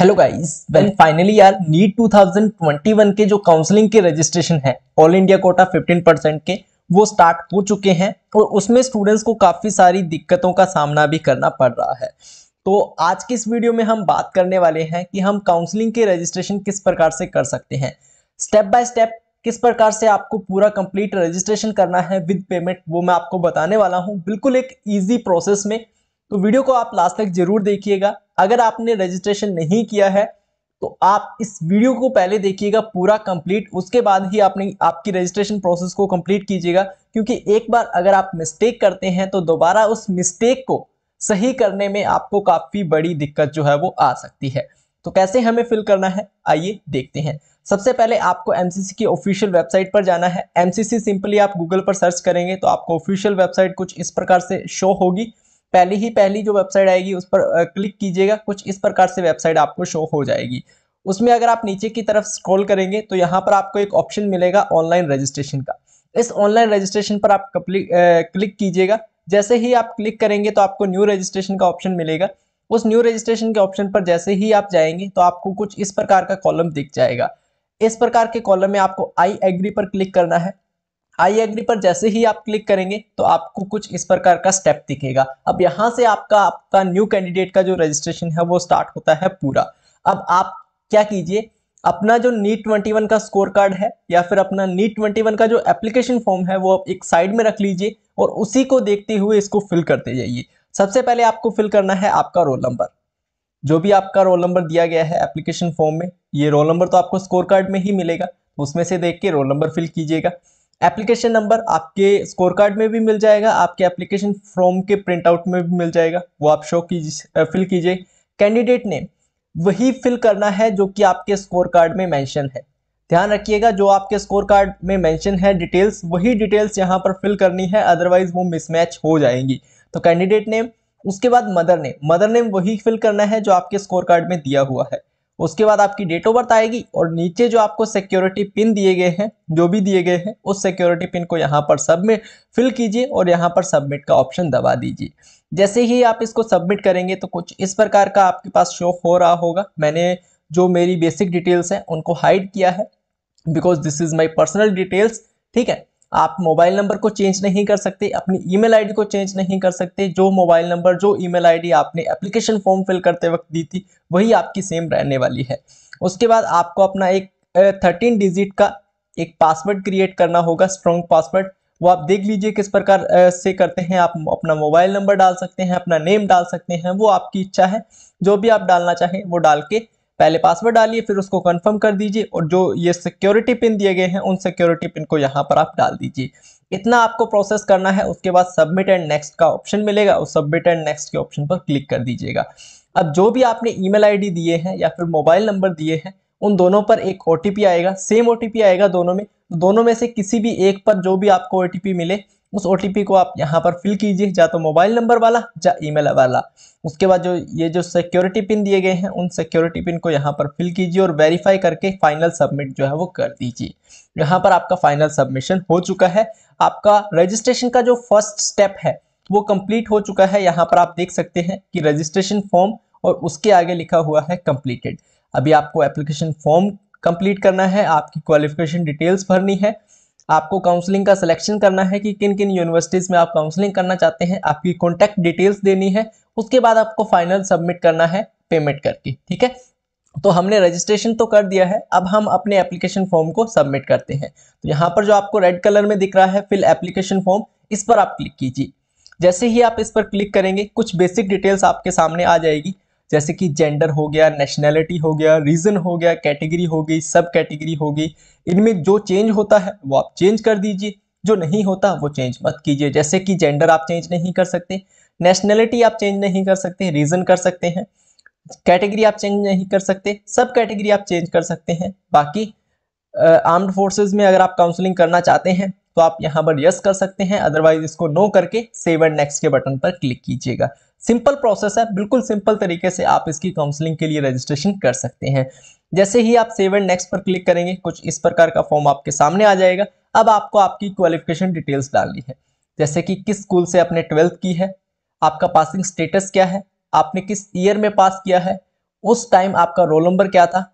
hello guys well finally यार NEET 2021 के जो काउंसलिंग के रजिस्ट्रेशन है ऑल इंडिया कोटा 15 परसेंट के वो स्टार्ट हो चुके हैं और उसमें स्टूडेंट्स को काफ़ी सारी दिक्कतों का सामना भी करना पड़ रहा है तो आज की इस वीडियो में हम बात करने वाले हैं कि हम काउंसलिंग के रजिस्ट्रेशन किस प्रकार से कर सकते हैं स्टेप बाय स्टेप किस प्रकार से आपको पूरा कंप्लीट रजिस्ट्रेशन करना है विद पेमेंट वो मैं आपको बताने वाला हूँ बिल्कुल एक ईजी प्रोसेस में तो वीडियो को आप लास्ट तक जरूर देखिएगा अगर आपने रजिस्ट्रेशन नहीं किया है तो आप इस वीडियो को पहले देखिएगा पूरा कंप्लीट उसके बाद ही आपने आपकी रजिस्ट्रेशन प्रोसेस को कंप्लीट कीजिएगा क्योंकि एक बार अगर आप मिस्टेक करते हैं तो दोबारा उस मिस्टेक को सही करने में आपको काफ़ी बड़ी दिक्कत जो है वो आ सकती है तो कैसे हमें फिल करना है आइए देखते हैं सबसे पहले आपको एमसीसी की ऑफिशियल वेबसाइट पर जाना है एमसीसी सिंपली आप गूगल पर सर्च करेंगे तो आपको ऑफिशियल वेबसाइट कुछ इस प्रकार से शो होगी पहली ही पहली जो वेबसाइट आएगी उस पर क्लिक कीजिएगा कुछ इस प्रकार से वेबसाइट आपको शो हो जाएगी उसमें अगर आप नीचे की तरफ स्क्रॉल करेंगे तो यहाँ पर आपको एक ऑप्शन मिलेगा ऑनलाइन रजिस्ट्रेशन का इस ऑनलाइन रजिस्ट्रेशन पर आप क्लिक कीजिएगा जैसे ही आप क्लिक करेंगे तो आपको न्यू रजिस्ट्रेशन का ऑप्शन मिलेगा उस न्यू रजिस्ट्रेशन के ऑप्शन पर जैसे ही आप जाएंगे तो आपको कुछ इस प्रकार का कॉलम दिख जाएगा इस प्रकार के कॉलम में आपको आई एग्री पर क्लिक करना है आई एग्री पर जैसे ही आप क्लिक करेंगे तो आपको कुछ इस प्रकार का स्टेप दिखेगा अब यहाँ से आपका आपका न्यू कैंडिडेट का जो रजिस्ट्रेशन है वो स्टार्ट होता है पूरा अब आप क्या कीजिए अपना जो नीट ट्वेंटी वन का स्कोर कार्ड है या फिर अपना नीट ट्वेंटी वन का जो एप्लीकेशन फॉर्म है वो आप एक साइड में रख लीजिए और उसी को देखते हुए इसको फिल करते जाइए सबसे पहले आपको फिल करना है आपका रोल नंबर जो भी आपका रोल नंबर दिया गया है एप्लीकेशन फॉर्म में ये रोल नंबर तो आपको स्कोर कार्ड में ही मिलेगा उसमें से देख के रोल नंबर फिल कीजिएगा एप्लीकेशन नंबर आपके स्कोर कार्ड में भी मिल जाएगा आपके एप्लीकेशन फॉर्म के प्रिंटआउट में भी मिल जाएगा वो आप शो कीजिए फिल कीजिए कैंडिडेट नेम वही फिल करना है जो कि आपके स्कोर कार्ड में मेंशन है ध्यान रखिएगा जो आपके स्कोर कार्ड में मेंशन है डिटेल्स वही डिटेल्स यहाँ पर फिल करनी है अदरवाइज वो मिसमैच हो जाएंगी तो कैंडिडेट नेम उसके बाद मदर नेम मदर नेम वही फिल करना है जो आपके स्कोर कार्ड में दिया हुआ है उसके बाद आपकी डेट ऑफ बर्थ आएगी और नीचे जो आपको सिक्योरिटी पिन दिए गए हैं जो भी दिए गए हैं उस सिक्योरिटी पिन को यहाँ पर सबमिट फिल कीजिए और यहाँ पर सबमिट का ऑप्शन दबा दीजिए जैसे ही आप इसको सबमिट करेंगे तो कुछ इस प्रकार का आपके पास शो हो रहा होगा मैंने जो मेरी बेसिक डिटेल्स हैं उनको हाइड किया है because this is my personal details ठीक है आप मोबाइल नंबर को चेंज नहीं कर सकते अपनी ईमेल आईडी को चेंज नहीं कर सकते जो मोबाइल नंबर जो ईमेल आईडी आपने एप्लीकेशन फॉर्म फिल करते वक्त दी थी वही आपकी सेम रहने वाली है उसके बाद आपको अपना एक थर्टीन डिजिट का एक पासवर्ड क्रिएट करना होगा स्ट्रॉन्ग पासवर्ड वो आप देख लीजिए किस प्रकार से करते हैं आप अपना मोबाइल नंबर डाल सकते हैं अपना नेम डाल सकते हैं वो आपकी इच्छा है जो भी आप डालना चाहें वो डाल के पहले पासवर्ड डालिए फिर उसको कंफर्म कर दीजिए और जो ये सिक्योरिटी पिन दिए गए हैं उन सिक्योरिटी पिन को यहाँ पर आप डाल दीजिए इतना आपको प्रोसेस करना है उसके बाद सबमिट एंड नेक्स्ट का ऑप्शन मिलेगा उस सबमिट एंड नेक्स्ट के ऑप्शन पर क्लिक कर दीजिएगा अब जो भी आपने ई मेल दिए हैं या फिर मोबाइल नंबर दिए हैं उन दोनों पर एक ओ आएगा सेम ओ आएगा दोनों में दोनों में से किसी भी एक पर जो भी आपको ओ मिले उस ओ को आप यहाँ पर फिल कीजिए या तो मोबाइल नंबर वाला या ईमेल वाला उसके बाद जो ये जो सिक्योरिटी पिन दिए गए हैं उन सिक्योरिटी पिन को यहाँ पर फिल कीजिए और वेरीफाई करके फाइनल सबमिट जो है वो कर दीजिए यहाँ पर आपका फाइनल सबमिशन हो चुका है आपका रजिस्ट्रेशन का जो फर्स्ट स्टेप है वो कंप्लीट हो चुका है यहाँ पर आप देख सकते हैं कि रजिस्ट्रेशन फॉर्म और उसके आगे लिखा हुआ है कंप्लीटेड अभी आपको एप्लीकेशन फॉर्म कंप्लीट करना है आपकी क्वालिफिकेशन डिटेल्स भरनी है आपको काउंसलिंग का सिलेक्शन करना है कि किन किन यूनिवर्सिटीज़ में आप काउंसलिंग करना चाहते हैं आपकी कॉन्टैक्ट डिटेल्स देनी है उसके बाद आपको फाइनल सबमिट करना है पेमेंट करके ठीक है तो हमने रजिस्ट्रेशन तो कर दिया है अब हम अपने एप्लीकेशन फॉर्म को सबमिट करते हैं तो यहाँ पर जो आपको रेड कलर में दिख रहा है फिल एप्लीकेशन फॉर्म इस पर आप क्लिक कीजिए जैसे ही आप इस पर क्लिक करेंगे कुछ बेसिक डिटेल्स आपके सामने आ जाएगी जैसे कि जेंडर हो गया नेशनैलिटी हो गया रीजन हो गया कैटेगरी हो गई सब कैटेगरी हो गई इनमें जो चेंज होता है वो आप चेंज कर दीजिए जो नहीं होता वो चेंज मत कीजिए जैसे कि जेंडर आप चेंज नहीं कर सकते नेशनैलिटी आप चेंज नहीं कर सकते रीजन कर सकते हैं कैटेगरी आप चेंज नहीं कर सकते सब कैटेगरी आप चेंज कर सकते हैं बाकी आर्म्ड फोर्सेज में अगर आप काउंसलिंग करना चाहते हैं तो आप यहाँ पर यस कर सकते हैं अदरवाइज इसको नो करके सेव एंड नेक्स्ट के बटन पर क्लिक कीजिएगा सिंपल प्रोसेस है बिल्कुल सिंपल तरीके से आप इसकी काउंसलिंग के लिए रजिस्ट्रेशन कर सकते हैं जैसे ही आप सेव एंड नेक्स्ट पर क्लिक करेंगे कुछ इस प्रकार का फॉर्म आपके सामने आ जाएगा अब आपको आपकी क्वालिफिकेशन डिटेल्स डालनी है जैसे कि किस स्कूल से आपने ट्वेल्थ की है आपका पासिंग स्टेटस क्या है आपने किस ईयर में पास किया है उस टाइम आपका रोल नंबर क्या था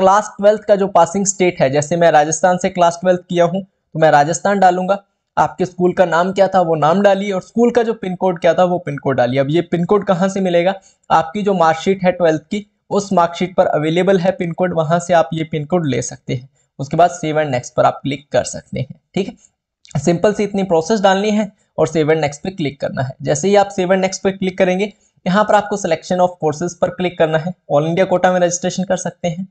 क्लास ट्वेल्थ का जो पासिंग स्टेट है जैसे मैं राजस्थान से क्लास ट्वेल्थ किया हूँ तो मैं राजस्थान डालूंगा आपके स्कूल का नाम क्या था वो नाम डालिए और स्कूल का जो पिन कोड क्या था वो पिन कोड डालिए अब ये पिन कोड कहाँ से मिलेगा आपकी जो मार्कशीट है ट्वेल्थ की उस मार्कशीट पर अवेलेबल है पिन कोड वहाँ से आप ये पिन कोड ले सकते हैं उसके बाद सेव एंड नेक्स्ट पर आप क्लिक कर सकते हैं ठीक है सिंपल से इतनी प्रोसेस डालनी है और सेव एंड नेक्स्ट पर क्लिक करना है जैसे ही आप सेव एंड नेक्स्ट पर क्लिक करेंगे यहाँ पर आपको सिलेक्शन ऑफ कोर्सेज पर क्लिक करना है ऑल इंडिया कोटा में रजिस्ट्रेशन कर सकते हैं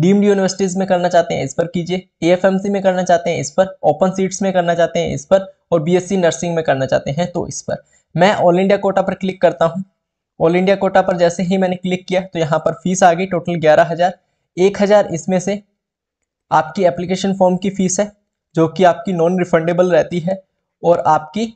डीम्ड यूनिवर्सिटीज में करना चाहते हैं इस पर कीजिए एएफएमसी में करना चाहते हैं इस पर ओपन सीट्स में करना चाहते हैं इस पर और बीएससी नर्सिंग में करना चाहते हैं तो इस पर मैं ऑल इंडिया कोटा पर क्लिक करता हूँ ऑल इंडिया कोटा पर जैसे ही मैंने क्लिक किया तो यहाँ पर फीस आ गई टोटल ग्यारह हज़ार एक हज़ार इसमें से आपकी एप्लीकेशन फॉर्म की फ़ीस है जो कि आपकी नॉन रिफंडेबल रहती है और आपकी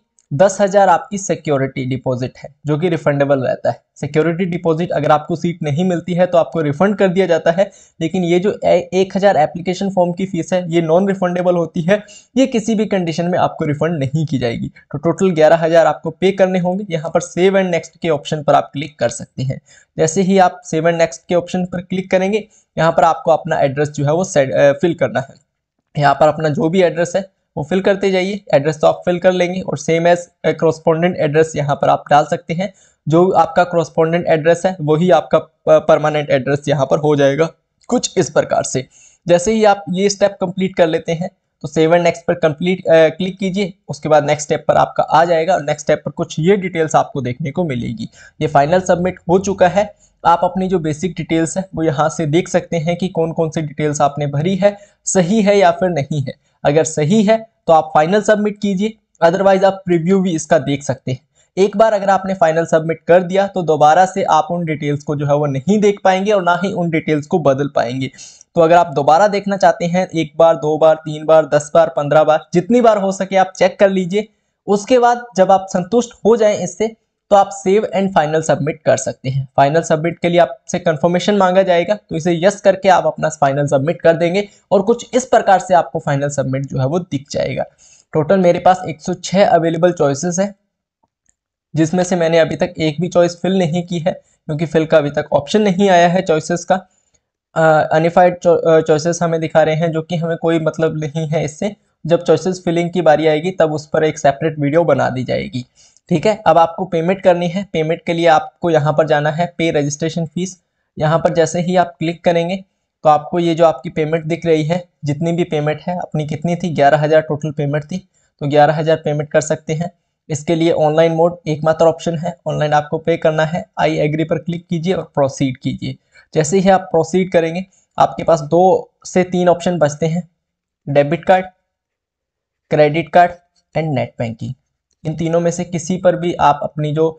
दस हज़ार आपकी सिक्योरिटी डिपॉजिट है जो कि रिफंडेबल रहता है सिक्योरिटी डिपॉजिट अगर आपको सीट नहीं मिलती है तो आपको रिफंड कर दिया जाता है लेकिन ये जो एक हज़ार एप्लीकेशन फॉर्म की फ़ीस है ये नॉन रिफंडेबल होती है ये किसी भी कंडीशन में आपको रिफंड नहीं की जाएगी तो टोटल ग्यारह हज़ार आपको पे करने होंगे यहाँ पर सेव एंड नेक्स्ट के ऑप्शन पर आप क्लिक कर सकते हैं जैसे ही आप सेव एंड नेक्स्ट के ऑप्शन पर क्लिक करेंगे यहाँ पर आपको अपना एड्रेस जो है वो फिल करना है यहाँ पर अपना जो भी एड्रेस है वो फिल करते जाइए एड्रेस तो आप फिल कर लेंगे और सेम एज क्रोस्पोंडेंट एड्रेस यहाँ पर आप डाल सकते हैं जो आपका क्रोस्पोंडेंट एड्रेस है वही आपका परमानेंट uh, एड्रेस यहाँ पर हो जाएगा कुछ इस प्रकार से जैसे ही आप ये स्टेप कंप्लीट कर लेते हैं तो सेवन नेक्स्ट पर कंप्लीट क्लिक uh, कीजिए उसके बाद नेक्स्ट स्टेप पर आपका आ जाएगा और नेक्स्ट स्टेप पर कुछ ये डिटेल्स आपको देखने को मिलेगी ये फाइनल सबमिट हो चुका है आप अपनी जो बेसिक डिटेल्स है वो यहाँ से देख सकते हैं कि कौन कौन सी डिटेल्स आपने भरी है सही है या फिर नहीं है अगर सही है तो आप फाइनल सबमिट कीजिए अदरवाइज आप प्रिव्यू भी इसका देख सकते हैं एक बार अगर आपने फाइनल सबमिट कर दिया तो दोबारा से आप उन डिटेल्स को जो है वो नहीं देख पाएंगे और ना ही उन डिटेल्स को बदल पाएंगे तो अगर आप दोबारा देखना चाहते हैं एक बार दो बार तीन बार दस बार पंद्रह बार जितनी बार हो सके आप चेक कर लीजिए उसके बाद जब आप संतुष्ट हो जाएं इससे तो आप सेव एंड फाइनल सबमिट कर सकते हैं फाइनल सबमिट के लिए आपसे कंफर्मेशन मांगा जाएगा तो इसे यस करके आप अपना फाइनल सबमिट कर देंगे और कुछ इस प्रकार से आपको फाइनल सबमिट जो है वो दिख जाएगा टोटल मेरे पास 106 अवेलेबल चॉइसेस है जिसमें से मैंने अभी तक एक भी चॉइस फिल नहीं की है क्योंकि फिल का अभी तक ऑप्शन नहीं आया है चॉइसेस का अनिफाइड चॉइसेस हमें दिखा रहे हैं जो कि हमें कोई मतलब नहीं है इससे जब चॉइसेस फिलिंग की बारी आएगी तब उस पर एक सेपरेट वीडियो बना दी जाएगी ठीक है अब आपको पेमेंट करनी है पेमेंट के लिए आपको यहाँ पर जाना है पे रजिस्ट्रेशन फीस यहाँ पर जैसे ही आप क्लिक करेंगे तो आपको ये जो आपकी पेमेंट दिख रही है जितनी भी पेमेंट है अपनी कितनी थी ग्यारह हज़ार टोटल पेमेंट थी तो ग्यारह हज़ार पेमेंट कर सकते हैं इसके लिए ऑनलाइन मोड एकमात्र ऑप्शन है ऑनलाइन आपको पे करना है आई एग्री पर क्लिक कीजिए और प्रोसीड कीजिए जैसे ही आप प्रोसीड करेंगे आपके पास दो से तीन ऑप्शन बचते हैं debit card credit card and net banking इन तीनों में से किसी पर भी आप अपनी जो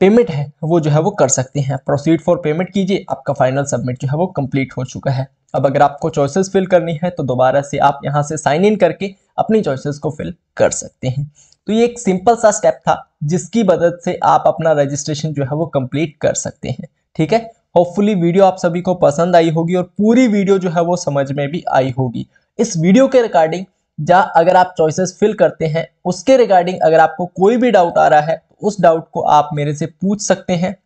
पेमेंट है वो जो है वो कर सकते हैं प्रोसीड फॉर पेमेंट कीजिए आपका फाइनल सबमिट जो है वो कंप्लीट हो चुका है अब अगर आपको चॉइसेस फिल करनी है तो दोबारा से आप यहाँ से साइन इन करके अपनी चॉइसेस को फिल कर सकते हैं तो ये एक सिंपल सा स्टेप था जिसकी मदद से आप अपना रजिस्ट्रेशन जो है वो कंप्लीट कर सकते हैं ठीक है होपफुली वीडियो आप सभी को पसंद आई होगी और पूरी वीडियो जो है वो समझ में भी आई होगी इस वीडियो के रिकॉर्डिंग या अगर आप चॉइसेस फिल करते हैं उसके रिगार्डिंग अगर आपको कोई भी डाउट आ रहा है तो उस डाउट को आप मेरे से पूछ सकते हैं